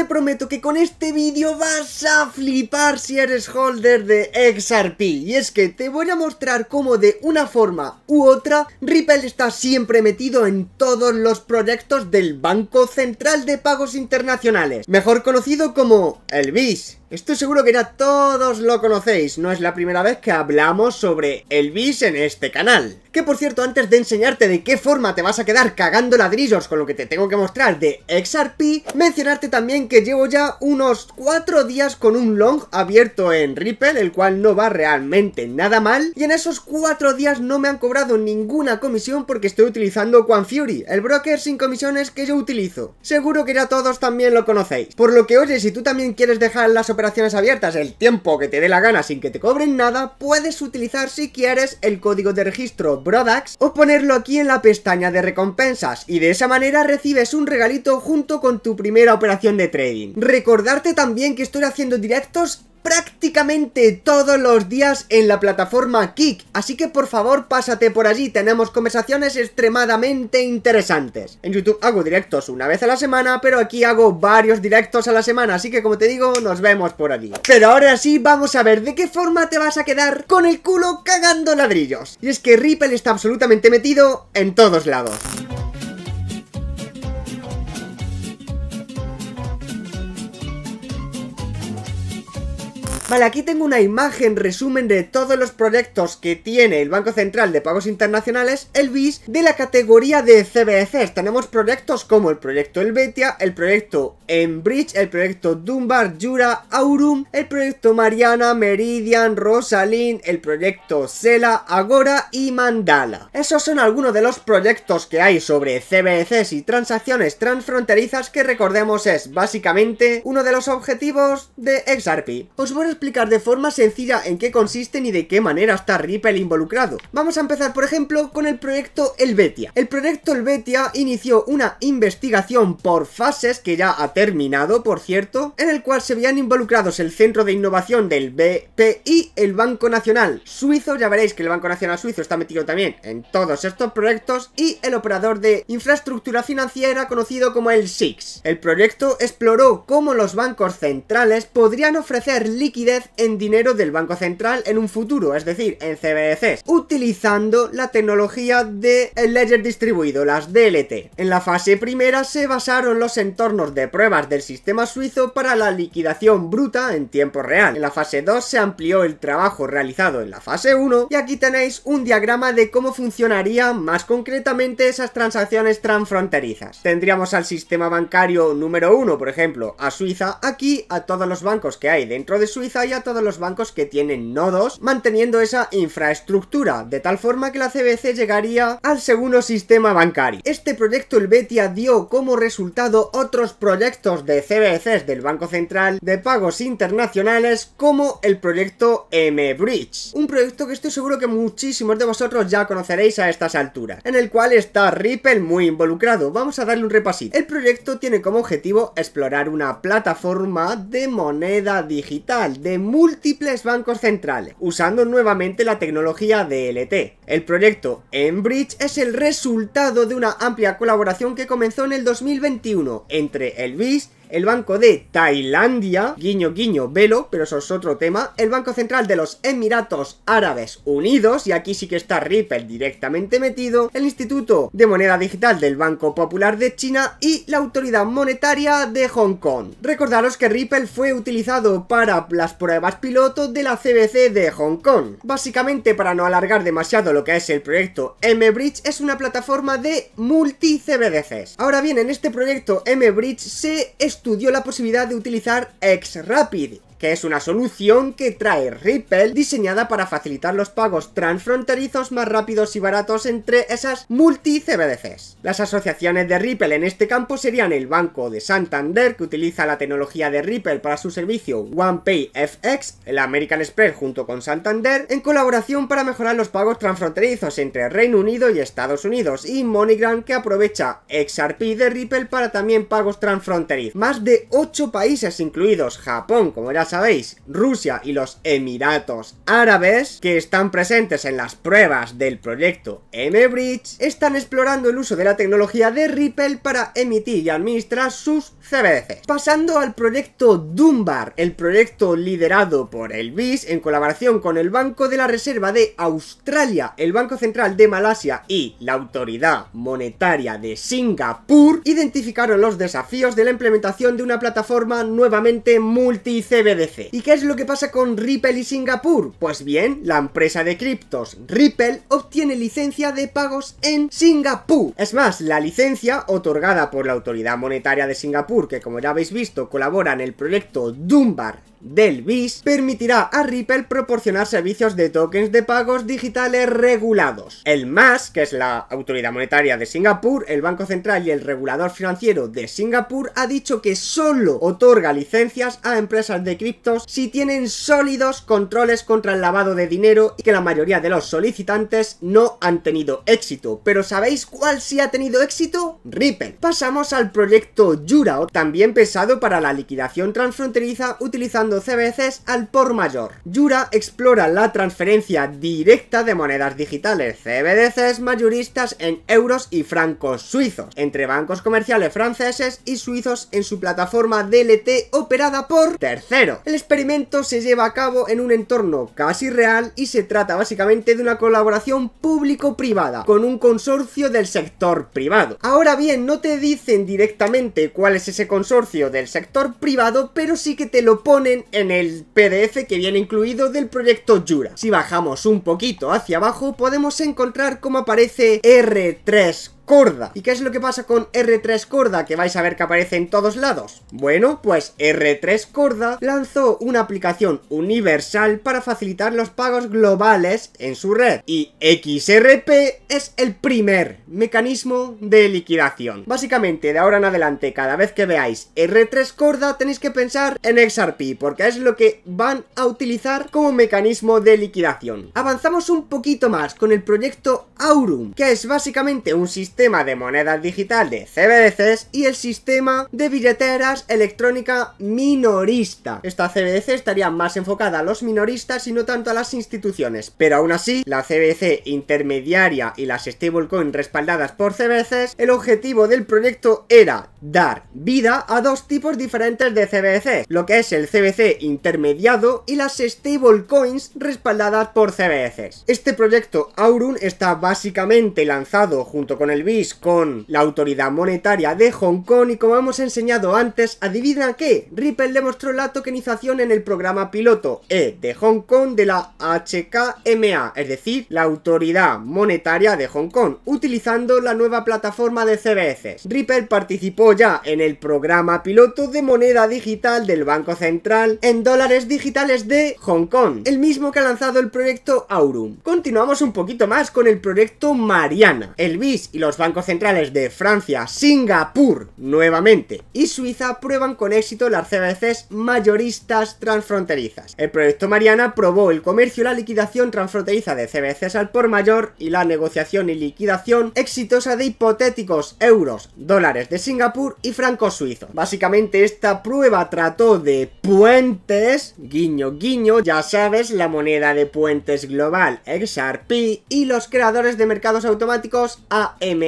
te prometo que con este vídeo vas a flipar si eres holder de XRP. Y es que te voy a mostrar cómo de una forma u otra, Ripple está siempre metido en todos los proyectos del Banco Central de Pagos Internacionales, mejor conocido como el BIS. Estoy seguro que ya todos lo conocéis, no es la primera vez que hablamos sobre el bis en este canal. Que por cierto, antes de enseñarte de qué forma te vas a quedar cagando ladrillos con lo que te tengo que mostrar de XRP, mencionarte también que llevo ya unos 4 días con un long abierto en Ripple, el cual no va realmente nada mal, y en esos 4 días no me han cobrado ninguna comisión porque estoy utilizando Fury, el broker sin comisiones que yo utilizo. Seguro que ya todos también lo conocéis. Por lo que oye, si tú también quieres dejar las operaciones abiertas el tiempo que te dé la gana sin que te cobren nada, puedes utilizar si quieres el código de registro BRODAX o ponerlo aquí en la pestaña de recompensas y de esa manera recibes un regalito junto con tu primera operación de trading. Recordarte también que estoy haciendo directos prácticamente todos los días en la plataforma Kik, así que por favor pásate por allí, tenemos conversaciones extremadamente interesantes. En YouTube hago directos una vez a la semana, pero aquí hago varios directos a la semana, así que como te digo, nos vemos por allí. Pero ahora sí, vamos a ver de qué forma te vas a quedar con el culo cagando ladrillos. Y es que Ripple está absolutamente metido en todos lados. Vale, aquí tengo una imagen resumen de todos los proyectos que tiene el Banco Central de Pagos Internacionales, el BIS, de la categoría de CBCs. Tenemos proyectos como el proyecto Elvetia, el proyecto Enbridge, el proyecto Dunbar, Jura, Aurum, el proyecto Mariana, Meridian, Rosalind, el proyecto Sela, Agora y Mandala. Esos son algunos de los proyectos que hay sobre CBCs y transacciones transfronterizas que recordemos es básicamente uno de los objetivos de XRP. Os voy explicar de forma sencilla en qué consisten y de qué manera está Ripple involucrado. Vamos a empezar, por ejemplo, con el proyecto Elvetia. El proyecto Elvetia inició una investigación por fases, que ya ha terminado, por cierto, en el cual se veían involucrados el Centro de Innovación del BPI, el Banco Nacional Suizo, ya veréis que el Banco Nacional Suizo está metido también en todos estos proyectos, y el operador de infraestructura financiera conocido como el SIX. El proyecto exploró cómo los bancos centrales podrían ofrecer liquidez en dinero del Banco Central en un futuro, es decir, en CBDCs, utilizando la tecnología de ledger distribuido, las DLT. En la fase primera se basaron los entornos de pruebas del sistema suizo para la liquidación bruta en tiempo real. En la fase 2 se amplió el trabajo realizado en la fase 1 y aquí tenéis un diagrama de cómo funcionarían más concretamente esas transacciones transfronterizas. Tendríamos al sistema bancario número 1, por ejemplo, a Suiza, aquí a todos los bancos que hay dentro de Suiza y a todos los bancos que tienen nodos, manteniendo esa infraestructura, de tal forma que la CBC llegaría al segundo sistema bancario. Este proyecto el betia dio como resultado otros proyectos de CBCs del Banco Central de pagos internacionales como el proyecto M-Bridge, un proyecto que estoy seguro que muchísimos de vosotros ya conoceréis a estas alturas, en el cual está Ripple muy involucrado. Vamos a darle un repasito. El proyecto tiene como objetivo explorar una plataforma de moneda digital, múltiples bancos centrales, usando nuevamente la tecnología DLT. El proyecto Enbridge es el resultado de una amplia colaboración que comenzó en el 2021 entre el BIS el Banco de Tailandia, guiño guiño velo, pero eso es otro tema, el Banco Central de los Emiratos Árabes Unidos, y aquí sí que está Ripple directamente metido, el Instituto de Moneda Digital del Banco Popular de China y la Autoridad Monetaria de Hong Kong. Recordaros que Ripple fue utilizado para las pruebas piloto de la CBC de Hong Kong. Básicamente, para no alargar demasiado lo que es el proyecto MBridge, es una plataforma de multi-CBDCs. Ahora bien, en este proyecto M-Bridge se estudió la posibilidad de utilizar X-Rapid que es una solución que trae Ripple diseñada para facilitar los pagos transfronterizos más rápidos y baratos entre esas multi-CBDCs. Las asociaciones de Ripple en este campo serían el Banco de Santander, que utiliza la tecnología de Ripple para su servicio OnePay FX, el American Express junto con Santander, en colaboración para mejorar los pagos transfronterizos entre Reino Unido y Estados Unidos, y MoneyGram, que aprovecha XRP de Ripple para también pagos transfronterizos. Más de 8 países, incluidos Japón, como era sabéis, Rusia y los Emiratos Árabes, que están presentes en las pruebas del proyecto M-Bridge, están explorando el uso de la tecnología de Ripple para emitir y administrar sus CBDC. Pasando al proyecto Dunbar, el proyecto liderado por el BIS en colaboración con el Banco de la Reserva de Australia, el Banco Central de Malasia y la Autoridad Monetaria de Singapur, identificaron los desafíos de la implementación de una plataforma nuevamente multi-CBDC ¿Y qué es lo que pasa con Ripple y Singapur? Pues bien, la empresa de criptos Ripple obtiene licencia de pagos en Singapur. Es más, la licencia otorgada por la Autoridad Monetaria de Singapur, que como ya habéis visto colabora en el proyecto Dunbar del BIS permitirá a Ripple proporcionar servicios de tokens de pagos digitales regulados. El MAS, que es la autoridad monetaria de Singapur, el Banco Central y el regulador financiero de Singapur, ha dicho que solo otorga licencias a empresas de criptos si tienen sólidos controles contra el lavado de dinero y que la mayoría de los solicitantes no han tenido éxito. Pero ¿sabéis cuál sí ha tenido éxito? Ripple. Pasamos al proyecto Jurao, también pesado para la liquidación transfronteriza utilizando CBDCs al por mayor. Yura explora la transferencia directa de monedas digitales, CBDCs mayoristas en euros y francos suizos, entre bancos comerciales franceses y suizos en su plataforma DLT operada por tercero. El experimento se lleva a cabo en un entorno casi real y se trata básicamente de una colaboración público-privada con un consorcio del sector privado. Ahora bien, no te dicen directamente cuál es ese consorcio del sector privado, pero sí que te lo ponen en el PDF que viene incluido del proyecto Jura. Si bajamos un poquito hacia abajo podemos encontrar cómo aparece R3 corda. ¿Y qué es lo que pasa con R3 corda que vais a ver que aparece en todos lados? Bueno, pues R3 corda lanzó una aplicación universal para facilitar los pagos globales en su red y XRP es el primer mecanismo de liquidación. Básicamente, de ahora en adelante, cada vez que veáis R3 corda tenéis que pensar en XRP porque es lo que van a utilizar como mecanismo de liquidación. Avanzamos un poquito más con el proyecto Aurum, que es básicamente un sistema de monedas digital de CBDCs y el sistema de billeteras electrónica minorista. Esta CBDC estaría más enfocada a los minoristas y no tanto a las instituciones, pero aún así, la cbc intermediaria y las stablecoins respaldadas por CBDCs, el objetivo del proyecto era dar vida a dos tipos diferentes de CBDC, lo que es el CBC intermediado y las stablecoins respaldadas por CBDCs. Este proyecto Aurum está básicamente lanzado junto con el con la autoridad monetaria de Hong Kong y como hemos enseñado antes, adivina que? Ripple demostró la tokenización en el programa piloto E de Hong Kong de la HKMA, es decir, la autoridad monetaria de Hong Kong, utilizando la nueva plataforma de CBS. Ripple participó ya en el programa piloto de moneda digital del Banco Central en dólares digitales de Hong Kong, el mismo que ha lanzado el proyecto Aurum. Continuamos un poquito más con el proyecto Mariana. El BIS y los los bancos centrales de Francia, Singapur nuevamente y Suiza prueban con éxito las CBCs mayoristas transfronterizas. El proyecto Mariana probó el comercio y la liquidación transfronteriza de CBCs al por mayor y la negociación y liquidación exitosa de hipotéticos euros, dólares de Singapur y francos suizos. Básicamente esta prueba trató de puentes, guiño guiño, ya sabes, la moneda de puentes global XRP y los creadores de mercados automáticos AM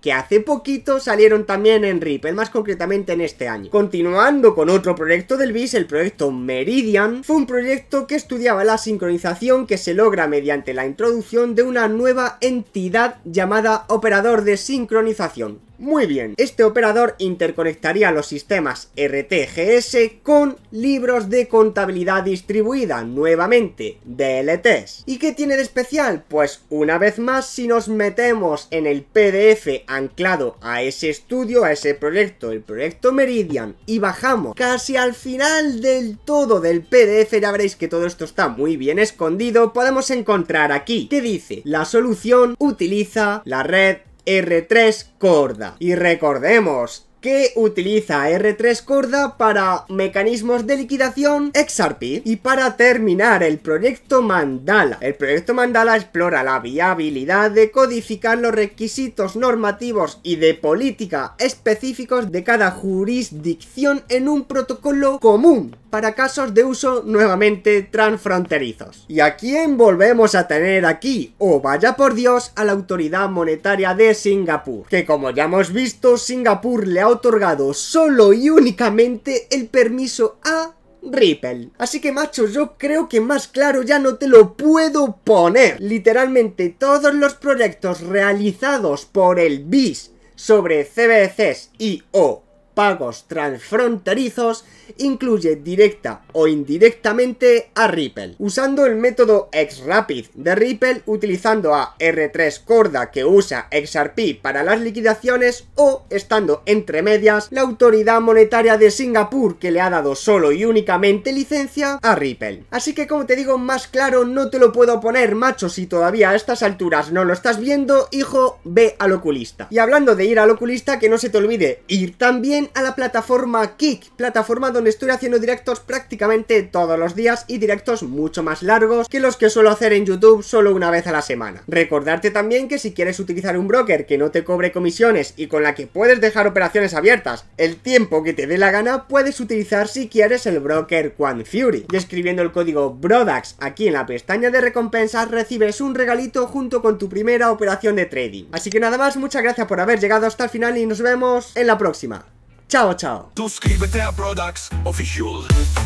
que hace poquito salieron también en Ripple, más concretamente en este año. Continuando con otro proyecto del BIS, el proyecto Meridian, fue un proyecto que estudiaba la sincronización que se logra mediante la introducción de una nueva entidad llamada operador de sincronización. Muy bien, este operador interconectaría los sistemas RTGS con libros de contabilidad distribuida, nuevamente, DLTs. ¿Y qué tiene de especial? Pues una vez más, si nos metemos en el PDF anclado a ese estudio, a ese proyecto, el proyecto Meridian, y bajamos casi al final del todo del PDF, ya veréis que todo esto está muy bien escondido, podemos encontrar aquí que dice, la solución utiliza la red R3 corda. Y recordemos que utiliza R3 Corda para mecanismos de liquidación XRP y para terminar el proyecto Mandala. El proyecto Mandala explora la viabilidad de codificar los requisitos normativos y de política específicos de cada jurisdicción en un protocolo común para casos de uso nuevamente transfronterizos. ¿Y a quién volvemos a tener aquí? O vaya por Dios a la autoridad monetaria de Singapur, que como ya hemos visto, Singapur le ha otorgado solo y únicamente el permiso a Ripple. Así que macho, yo creo que más claro ya no te lo puedo poner. Literalmente todos los proyectos realizados por el BIS sobre CBCs y o pagos transfronterizos incluye directa o indirectamente a Ripple. Usando el método X-Rapid de Ripple, utilizando a R3 Corda que usa XRP para las liquidaciones o, estando entre medias, la autoridad monetaria de Singapur que le ha dado solo y únicamente licencia a Ripple. Así que como te digo, más claro no te lo puedo poner, macho, si todavía a estas alturas no lo estás viendo, hijo, ve al oculista. Y hablando de ir al oculista, que no se te olvide ir también a la plataforma Kik, plataforma donde estoy haciendo directos prácticamente todos los días y directos mucho más largos que los que suelo hacer en YouTube solo una vez a la semana. Recordarte también que si quieres utilizar un broker que no te cobre comisiones y con la que puedes dejar operaciones abiertas el tiempo que te dé la gana, puedes utilizar si quieres el broker OneFury. Y escribiendo el código BRODAX aquí en la pestaña de recompensas recibes un regalito junto con tu primera operación de trading. Así que nada más, muchas gracias por haber llegado hasta el final y nos vemos en la próxima. Ciao ciao! Subscribete a Products Official.